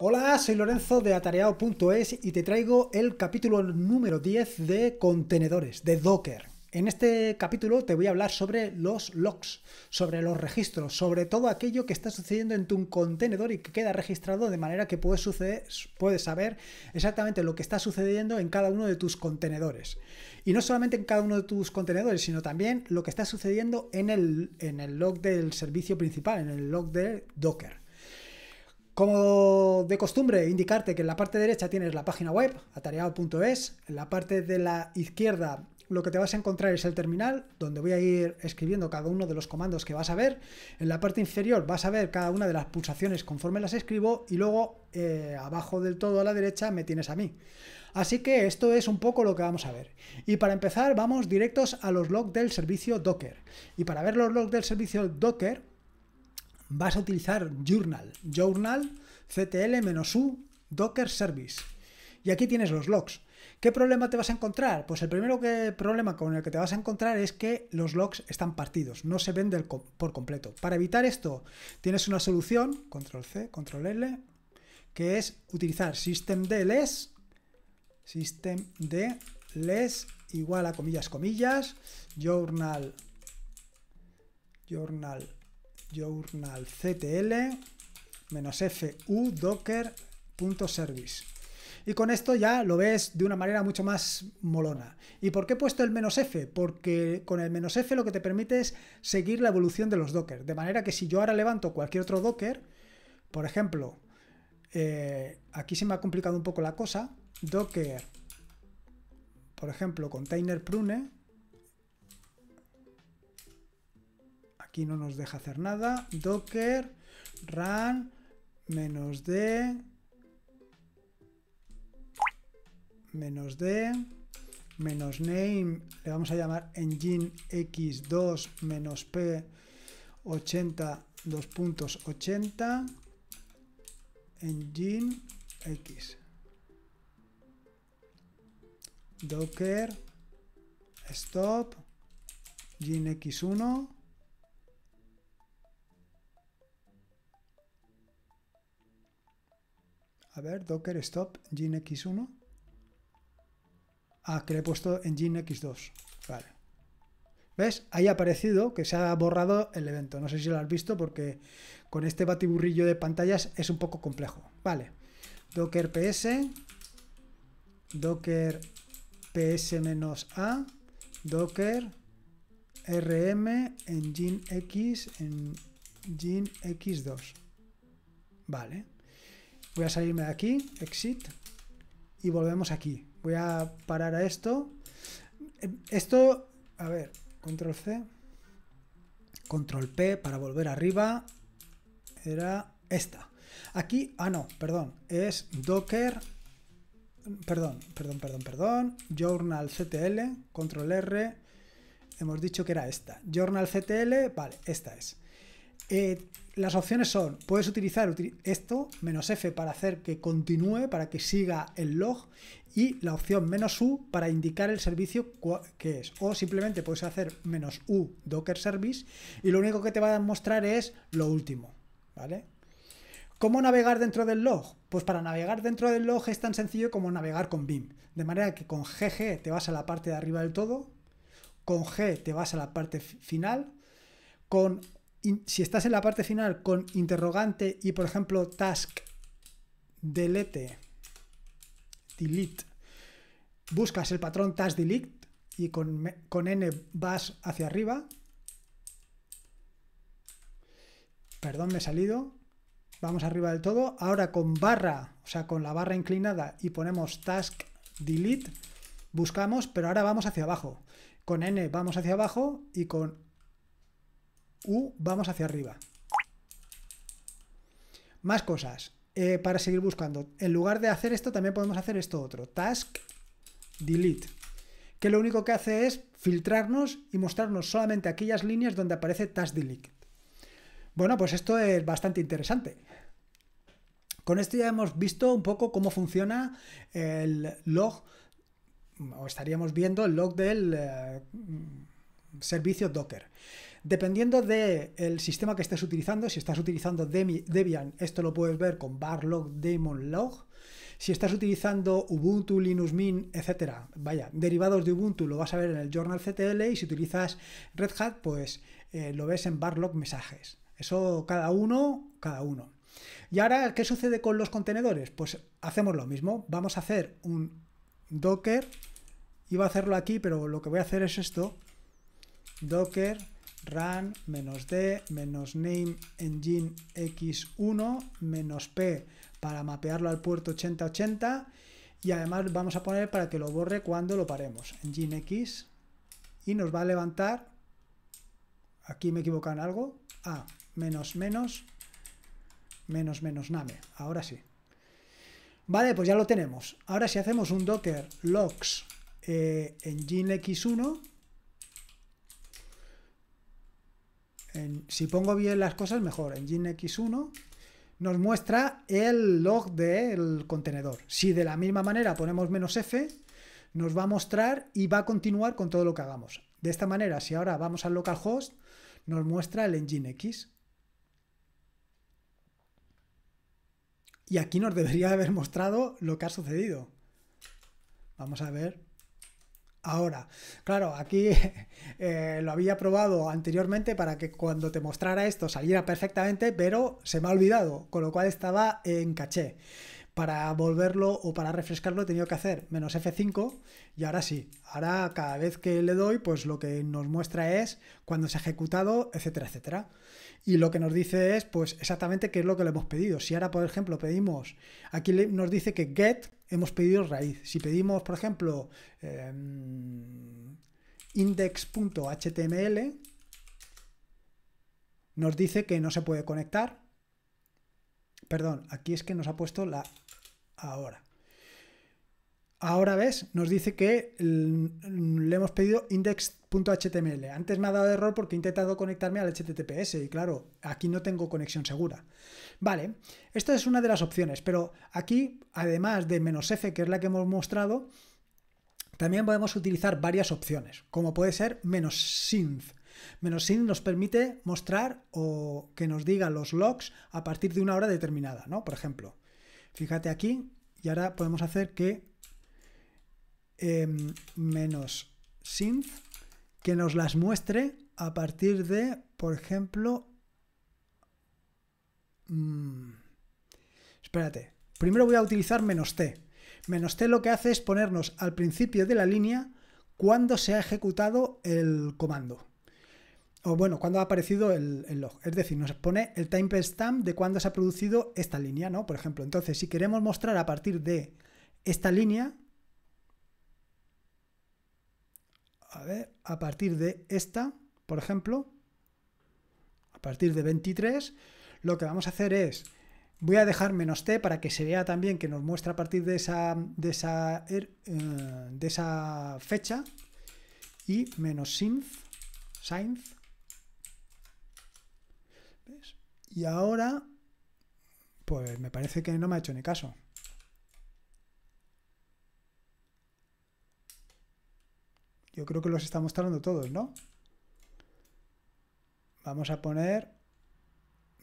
Hola, soy Lorenzo de atareado.es y te traigo el capítulo número 10 de contenedores, de Docker. En este capítulo te voy a hablar sobre los logs, sobre los registros, sobre todo aquello que está sucediendo en tu contenedor y que queda registrado de manera que puedes, puedes saber exactamente lo que está sucediendo en cada uno de tus contenedores. Y no solamente en cada uno de tus contenedores, sino también lo que está sucediendo en el, en el log del servicio principal, en el log de Docker. Como de costumbre, indicarte que en la parte derecha tienes la página web, atareado.es, en la parte de la izquierda lo que te vas a encontrar es el terminal, donde voy a ir escribiendo cada uno de los comandos que vas a ver. En la parte inferior vas a ver cada una de las pulsaciones conforme las escribo y luego eh, abajo del todo a la derecha me tienes a mí. Así que esto es un poco lo que vamos a ver. Y para empezar vamos directos a los logs del servicio Docker. Y para ver los logs del servicio Docker vas a utilizar journal, journal ctl-u docker service. Y aquí tienes los logs. ¿Qué problema te vas a encontrar? Pues el primero que, problema con el que te vas a encontrar es que los logs están partidos, no se ven por completo. Para evitar esto, tienes una solución, control C, control L, que es utilizar SystemDLess systemdless igual a comillas, comillas, journal, journal journalctl ctl service Y con esto ya lo ves de una manera mucho más molona. ¿Y por qué he puesto el menos F? Porque con el menos F lo que te permite es seguir la evolución de los Docker. De manera que si yo ahora levanto cualquier otro Docker, por ejemplo, eh, aquí se me ha complicado un poco la cosa, Docker, por ejemplo, container prune, Aquí no nos deja hacer nada. Docker run menos d menos d menos name le vamos a llamar engine x2 menos p 80 2.80 puntos engine x docker stop engine x1 A ver, docker stop x 1 Ah, que le he puesto en x 2 Vale. ¿Ves? Ahí ha aparecido que se ha borrado el evento. No sé si lo has visto porque con este batiburrillo de pantallas es un poco complejo. Vale. Docker ps, docker ps-a, docker rm en x en x 2 Vale. Voy a salirme de aquí, exit, y volvemos aquí. Voy a parar a esto. Em, esto, a ver, control C, control P para volver arriba. Era esta. Aquí, ah no, perdón, es docker, perdón, perdón, perdón, perdón, journal ctl, control R, hemos dicho que era esta. Journal ctl, vale, esta es. Eh, las opciones son, puedes utilizar esto, menos F, para hacer que continúe, para que siga el log, y la opción menos U para indicar el servicio que es. O simplemente puedes hacer menos U Docker Service y lo único que te va a mostrar es lo último. ¿Vale? ¿Cómo navegar dentro del log? Pues para navegar dentro del log es tan sencillo como navegar con BIM. De manera que con GG te vas a la parte de arriba del todo, con G te vas a la parte final, con si estás en la parte final con interrogante y por ejemplo task delete, delete, buscas el patrón task delete y con, con n vas hacia arriba. Perdón, me he salido. Vamos arriba del todo. Ahora con barra, o sea, con la barra inclinada y ponemos task delete, buscamos, pero ahora vamos hacia abajo. Con n vamos hacia abajo y con U, vamos hacia arriba. Más cosas. Eh, para seguir buscando. En lugar de hacer esto, también podemos hacer esto otro. Task delete. Que lo único que hace es filtrarnos y mostrarnos solamente aquellas líneas donde aparece task delete. Bueno, pues esto es bastante interesante. Con esto ya hemos visto un poco cómo funciona el log, o estaríamos viendo el log del eh, servicio Docker. Dependiendo del sistema que estés utilizando, si estás utilizando Debian, esto lo puedes ver con barlog, log Si estás utilizando Ubuntu, Linux Mint, etcétera, vaya, derivados de Ubuntu lo vas a ver en el Journal CTL y si utilizas Red Hat, pues eh, lo ves en barlog mensajes. Eso cada uno, cada uno. Y ahora, ¿qué sucede con los contenedores? Pues hacemos lo mismo. Vamos a hacer un Docker. Iba a hacerlo aquí, pero lo que voy a hacer es esto. Docker run menos d menos name engine x1 menos p para mapearlo al puerto 8080 y además vamos a poner para que lo borre cuando lo paremos engine x y nos va a levantar aquí me equivocan en algo a ah, menos menos menos menos name ahora sí vale pues ya lo tenemos ahora si hacemos un docker logs eh, engine x1 si pongo bien las cosas, mejor. En x 1 nos muestra el log del contenedor. Si de la misma manera ponemos menos "-f", nos va a mostrar y va a continuar con todo lo que hagamos. De esta manera, si ahora vamos al localhost, nos muestra el engine x Y aquí nos debería haber mostrado lo que ha sucedido. Vamos a ver ahora. Claro, aquí eh, lo había probado anteriormente para que cuando te mostrara esto saliera perfectamente, pero se me ha olvidado, con lo cual estaba en caché. Para volverlo o para refrescarlo he tenido que hacer menos F5 y ahora sí. Ahora cada vez que le doy, pues lo que nos muestra es cuando se ha ejecutado, etcétera, etcétera y lo que nos dice es pues exactamente qué es lo que le hemos pedido. Si ahora, por ejemplo, pedimos, aquí nos dice que get hemos pedido raíz. Si pedimos, por ejemplo, em, index.html, nos dice que no se puede conectar. Perdón, aquí es que nos ha puesto la ahora. Ahora ves, nos dice que le hemos pedido index.html. Antes me ha dado error porque he intentado conectarme al HTTPS y claro, aquí no tengo conexión segura. Vale, esta es una de las opciones, pero aquí, además de menos "-f", que es la que hemos mostrado, también podemos utilizar varias opciones, como puede ser menos "-synth". Menos synth nos permite mostrar o que nos diga los logs a partir de una hora determinada, ¿no? Por ejemplo, fíjate aquí y ahora podemos hacer que Em, menos synth que nos las muestre a partir de, por ejemplo, mm, espérate, primero voy a utilizar menos t. Menos t lo que hace es ponernos al principio de la línea cuando se ha ejecutado el comando. O bueno, cuando ha aparecido el, log. Es decir, nos pone el timestamp de cuando se ha producido esta línea, ¿no? Por ejemplo, entonces si queremos mostrar a partir de esta línea, a ver, a partir de esta, por ejemplo, a partir de 23, lo que vamos a hacer es, voy a dejar menos t para que se vea también que nos muestra a partir de esa, de esa, er, eh, de esa fecha, y menos synth, synth, Y ahora, pues me parece que no me ha hecho ni caso. Yo creo que los está mostrando todos, ¿no? Vamos a poner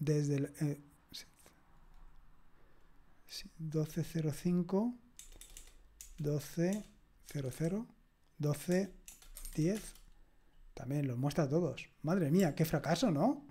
desde el 12.05, 12.00, 12.10. También los muestra todos. Madre mía, qué fracaso, ¿no?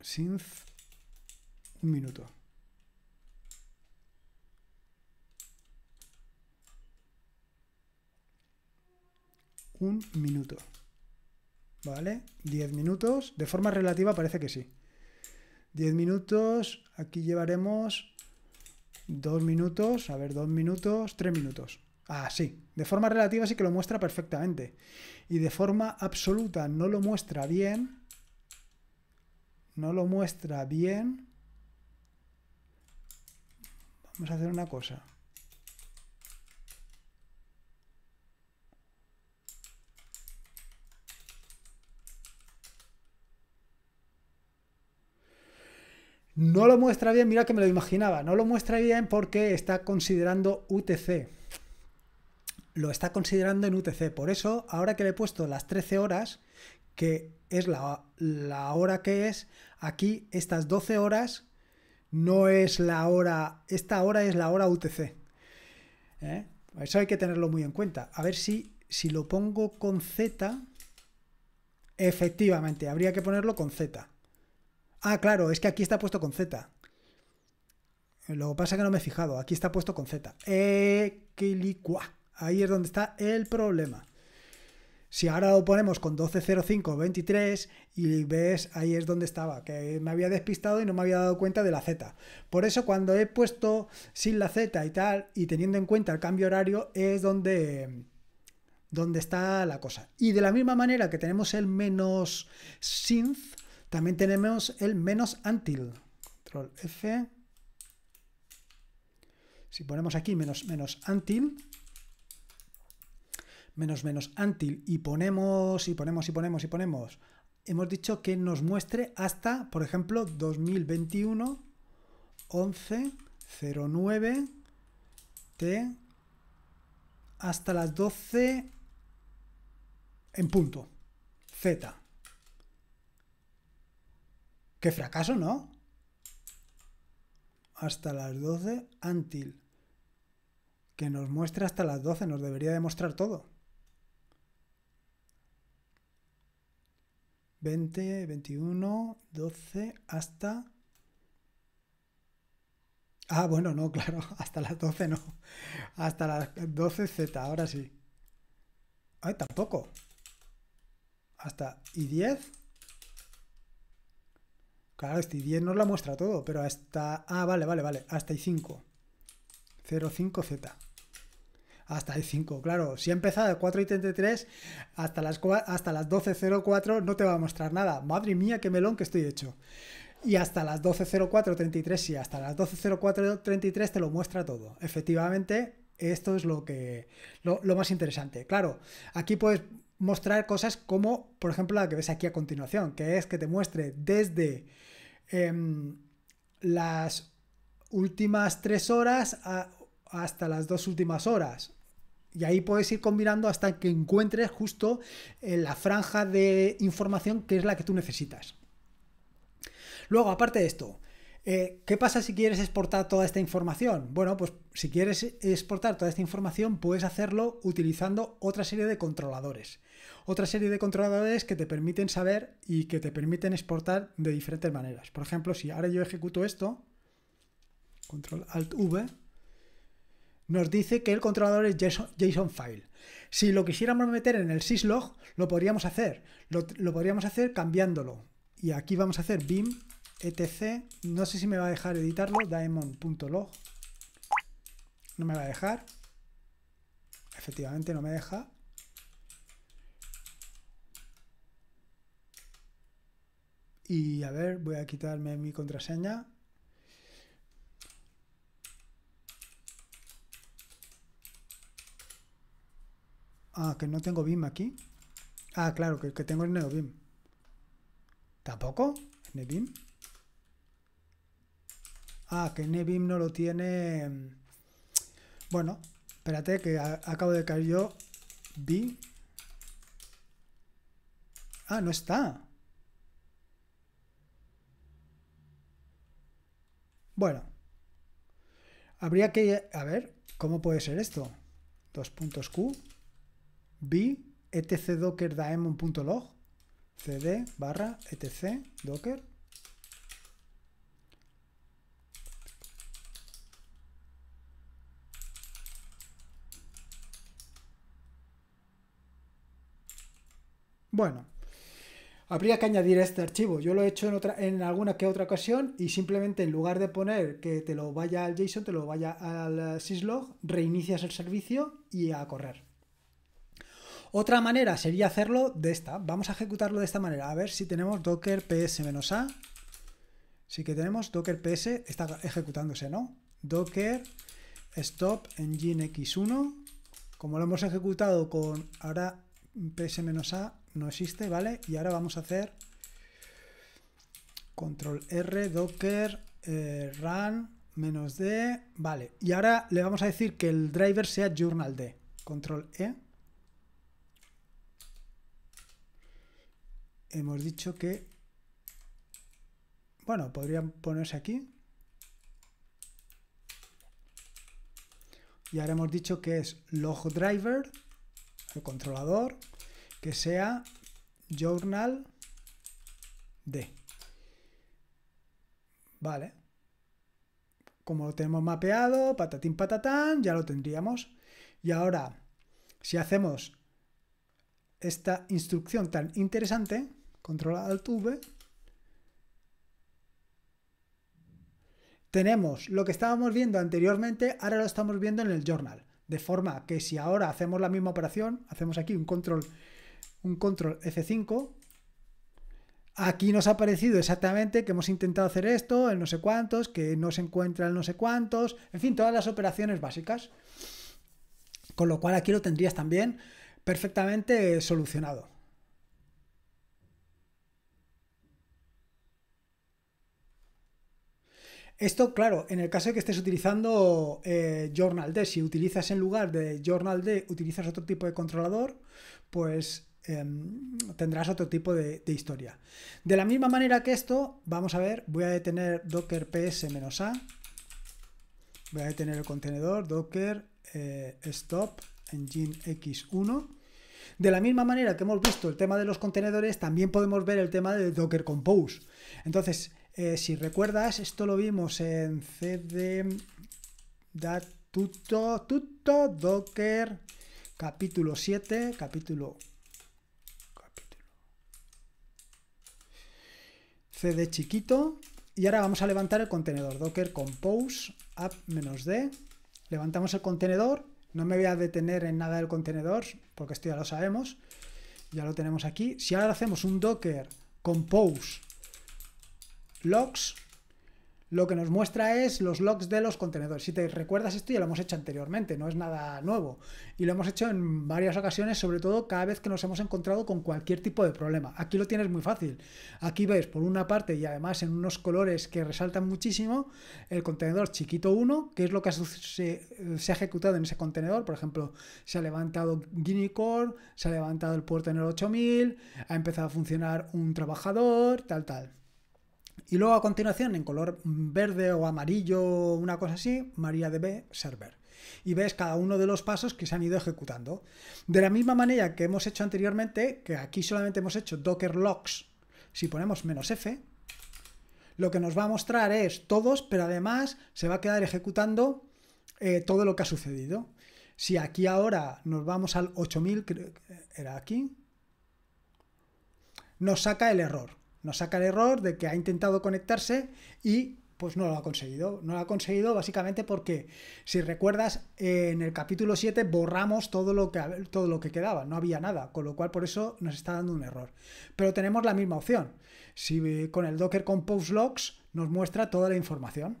Synth, un minuto. un minuto. ¿Vale? 10 minutos. De forma relativa parece que sí. 10 minutos. Aquí llevaremos 2 minutos. A ver, dos minutos, tres minutos. Ah, sí. De forma relativa sí que lo muestra perfectamente. Y de forma absoluta no lo muestra bien. No lo muestra bien. Vamos a hacer una cosa. No lo muestra bien, mira que me lo imaginaba, no lo muestra bien porque está considerando UTC. Lo está considerando en UTC. Por eso, ahora que le he puesto las 13 horas, que es la, hora que es, aquí estas 12 horas no es la hora, esta hora es la hora UTC. ¿Eh? Eso hay que tenerlo muy en cuenta. A ver si, si lo pongo con Z, efectivamente, habría que ponerlo con Z. Ah, claro, es que aquí está puesto con Z. Lo que pasa es que no me he fijado. Aquí está puesto con Z. Equilicua. Eh, ahí es donde está el problema. Si ahora lo ponemos con 12.05.23 y ves, ahí es donde estaba, que me había despistado y no me había dado cuenta de la Z. Por eso cuando he puesto sin la Z y tal, y teniendo en cuenta el cambio horario, es donde, donde está la cosa. Y de la misma manera que tenemos el menos synth, también tenemos el menos until. Control F. Si ponemos aquí menos, menos until, menos menos until y ponemos y ponemos y ponemos y ponemos, hemos dicho que nos muestre hasta, por ejemplo, 2021 11, 09, T hasta las 12 en punto Z. Qué fracaso, ¿no? Hasta las 12, Antil. Que nos muestre hasta las 12, nos debería demostrar todo. 20, 21, 12, hasta... Ah, bueno, no, claro, hasta las 12 no. Hasta las 12 Z, ahora sí. Ay, tampoco. Hasta y 10. Claro, este 10 nos la muestra todo, pero hasta... Ah, vale, vale, vale. Hasta el 5 05Z. Hasta el 5 claro. Si empezado de 4 y 33, hasta las, hasta las 12.04 no te va a mostrar nada. Madre mía, qué melón que estoy hecho. Y hasta las 12.04.33, sí, hasta las 12.04.33 te lo muestra todo. Efectivamente, esto es lo que lo, lo más interesante. Claro, aquí puedes mostrar cosas como, por ejemplo, la que ves aquí a continuación, que es que te muestre desde em, las últimas tres horas hasta las dos últimas horas. Y ahí puedes ir combinando hasta que encuentres justo eh, la franja de información que es la que tú necesitas. Luego, aparte de esto, eh, ¿Qué pasa si quieres exportar toda esta información? Bueno, pues si quieres exportar toda esta información, puedes hacerlo utilizando otra serie de controladores. Otra serie de controladores que te permiten saber y que te permiten exportar de diferentes maneras. Por ejemplo, si ahora yo ejecuto esto, control alt V, nos dice que el controlador es JSON, file. Si lo quisiéramos meter en el syslog, lo podríamos hacer. lo podríamos hacer cambiándolo. Y aquí vamos a hacer bim etc. No sé si me va a dejar editarlo, daemon.log. No me va a dejar. Efectivamente no me deja. Y a ver, voy a quitarme mi contraseña. Ah, que no tengo BIM aquí. Ah, claro, que, que tengo el NeoBIM. ¿Tampoco? ¿NeoBIM? Ah, que Nevim no lo tiene... Mm, bueno, espérate que acabo de caer yo. Vi. Ah, no está. Bueno. Habría que... A ver, ¿cómo puede ser esto? Dos puntos Q. B. etc docker daemon.log. cd barra etc docker Bueno, habría que añadir este archivo. Yo lo he hecho en, alguna que otra ocasión y simplemente en lugar de poner que te lo vaya al JSON, te lo vaya al eh, syslog, reinicias el servicio y a correr. Otra manera sería hacerlo de esta. Vamos a ejecutarlo de esta manera. A ver si tenemos docker ps-a. Sí que tenemos docker ps, está ejecutándose, ¿no? Docker stop engine x1. Como lo hemos ejecutado con ahora ps-a no existe, ¿vale? Y ahora vamos a hacer control R, docker, eh, run, menos D, vale. Y ahora le vamos a decir que el driver sea journal D. Control E. Hemos dicho que... Bueno, podrían ponerse aquí. Y ahora hemos dicho que es log driver, el controlador, que sea journal d Vale. Como lo tenemos mapeado, patatín patatán, ya lo tendríamos. Y ahora, si hacemos esta instrucción tan interesante, control al V, tenemos lo que estábamos viendo anteriormente, ahora lo estamos viendo en el journal. De forma que si ahora hacemos la misma operación, hacemos aquí un control control F5. Aquí nos ha parecido exactamente que hemos intentado hacer esto, el no sé cuántos, que no se encuentra el no sé cuántos, en fin, todas las operaciones básicas. Con lo cual aquí lo tendrías también perfectamente solucionado. Esto, claro, en el caso de que estés utilizando eh, Journal D, si utilizas en lugar de Journal D, utilizas otro tipo de controlador, pues Em, tendrás otro tipo de, historia. De la misma manera que esto, vamos a ver, voy a detener docker ps-a, voy a detener el contenedor docker eh, stop engine x1. De la misma manera que hemos visto el tema de los contenedores, también podemos ver el tema de docker compose. Entonces, eh, si recuerdas, esto lo vimos en cd docker capítulo 7, capítulo cd chiquito y ahora vamos a levantar el contenedor docker compose app-d levantamos el contenedor no me voy a detener en nada del contenedor porque esto ya lo sabemos ya lo tenemos aquí si ahora hacemos un docker compose logs lo que nos muestra es los logs de los contenedores. Si te recuerdas esto ya lo hemos hecho anteriormente, no es nada nuevo. Y lo hemos hecho en varias ocasiones, sobre todo cada vez que nos hemos encontrado con cualquier tipo de problema. Aquí lo tienes muy fácil. Aquí ves por una parte y además en unos colores que resaltan muchísimo el contenedor chiquito 1, que es lo que se, ha ejecutado en ese contenedor. Por ejemplo, se ha levantado GuineCore, se ha levantado el puerto en el 8000, ha empezado a funcionar un trabajador, tal, tal. Y luego a continuación, en color verde o amarillo, una cosa así, MariaDB Server. Y ves cada uno de los pasos que se han ido ejecutando. De la misma manera que hemos hecho anteriormente, que aquí solamente hemos hecho Docker Logs, si ponemos menos F, lo que nos va a mostrar es todos, pero además se va a quedar ejecutando eh, todo lo que ha sucedido. Si aquí ahora nos vamos al 8000, era aquí, nos saca el error nos saca el error de que ha intentado conectarse y pues no lo ha conseguido. No lo ha conseguido básicamente porque, si recuerdas, en el capítulo 7 borramos todo lo, que, todo lo que quedaba, no había nada, con lo cual por eso nos está dando un error. Pero tenemos la misma opción. Si eh, con el Docker Compose Logs nos muestra toda la información.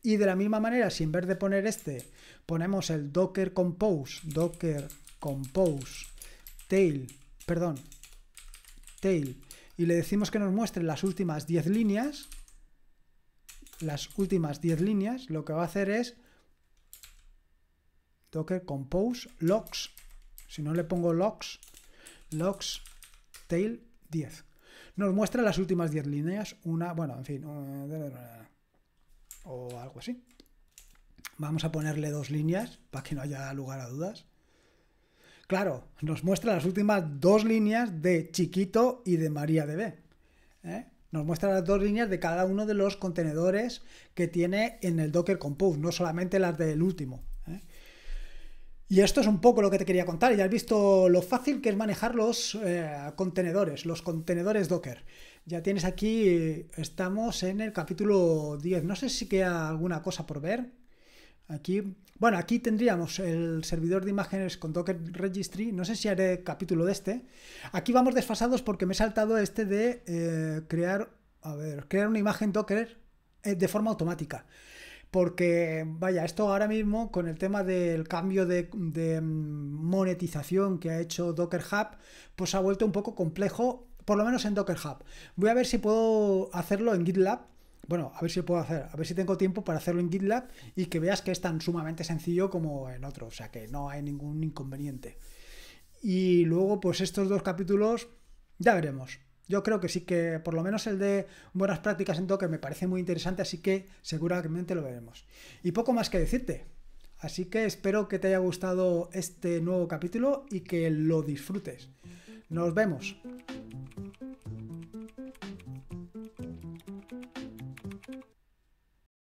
Y de la misma manera, si en vez de poner este, ponemos el Docker Compose, Docker Compose, tail, perdón, tail y le decimos que nos muestre las últimas 10 líneas, las últimas 10 líneas, lo que va a hacer es docker compose logs. Si no le pongo logs, logs tail 10. Nos muestra las últimas 10 líneas, una, bueno, en fin, o algo así. Vamos a ponerle dos líneas para que no haya lugar a dudas. Claro, nos muestra las últimas dos líneas de Chiquito y de María de B. ¿eh? Nos muestra las dos líneas de cada uno de los contenedores que tiene en el Docker Compose, no solamente las del último. ¿eh? Y esto es un poco lo que te quería contar. Ya has visto lo fácil que es manejar los eh, contenedores, los contenedores Docker. Ya tienes aquí, estamos en el capítulo 10. No sé si queda alguna cosa por ver. Aquí, bueno, aquí tendríamos el servidor de imágenes con Docker Registry. No sé si haré capítulo de este. Aquí vamos desfasados porque me he saltado este de eh, crear, a crear una imagen Docker eh, de forma automática. Porque, vaya, esto ahora mismo con el tema del cambio de, de mm, monetización que ha hecho Docker Hub, pues ha vuelto un poco complejo, por lo menos en Docker Hub. Voy a ver si puedo hacerlo en GitLab bueno, a ver si puedo hacer, a ver si tengo tiempo para hacerlo en GitLab y que veas que es tan sumamente sencillo como en otro, o sea que no hay ningún inconveniente. Y luego, pues estos dos capítulos, ya veremos. Yo creo que sí que, por lo menos el de buenas prácticas en toque me parece muy interesante, así que seguramente lo veremos. Y poco más que decirte. Así que espero que te haya gustado este nuevo capítulo y que lo disfrutes. Nos vemos.